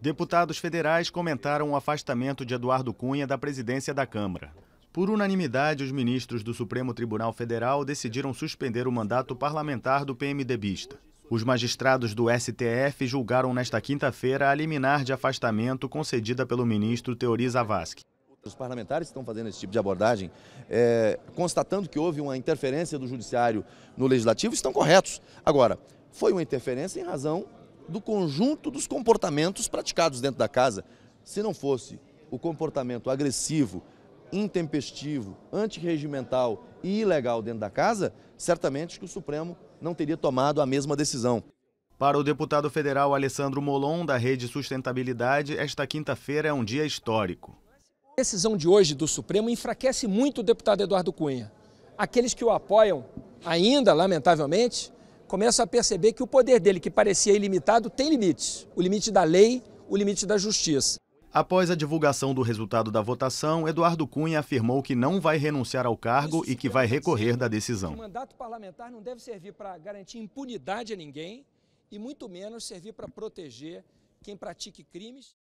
Deputados federais comentaram o afastamento de Eduardo Cunha da presidência da Câmara. Por unanimidade, os ministros do Supremo Tribunal Federal decidiram suspender o mandato parlamentar do PMDBista. Os magistrados do STF julgaram nesta quinta-feira a liminar de afastamento concedida pelo ministro Teori Zavascki. Os parlamentares estão fazendo esse tipo de abordagem, é, constatando que houve uma interferência do judiciário no legislativo, estão corretos. Agora, foi uma interferência em razão do conjunto dos comportamentos praticados dentro da casa. Se não fosse o comportamento agressivo, intempestivo, antirregimental e ilegal dentro da casa, certamente que o Supremo não teria tomado a mesma decisão. Para o deputado federal Alessandro Molon, da Rede Sustentabilidade, esta quinta-feira é um dia histórico. A decisão de hoje do Supremo enfraquece muito o deputado Eduardo Cunha. Aqueles que o apoiam, ainda, lamentavelmente, começam a perceber que o poder dele, que parecia ilimitado, tem limites. O limite da lei, o limite da justiça. Após a divulgação do resultado da votação, Eduardo Cunha afirmou que não vai renunciar ao cargo e que vai recorrer da decisão. O mandato parlamentar não deve servir para garantir impunidade a ninguém e muito menos servir para proteger quem pratique crimes.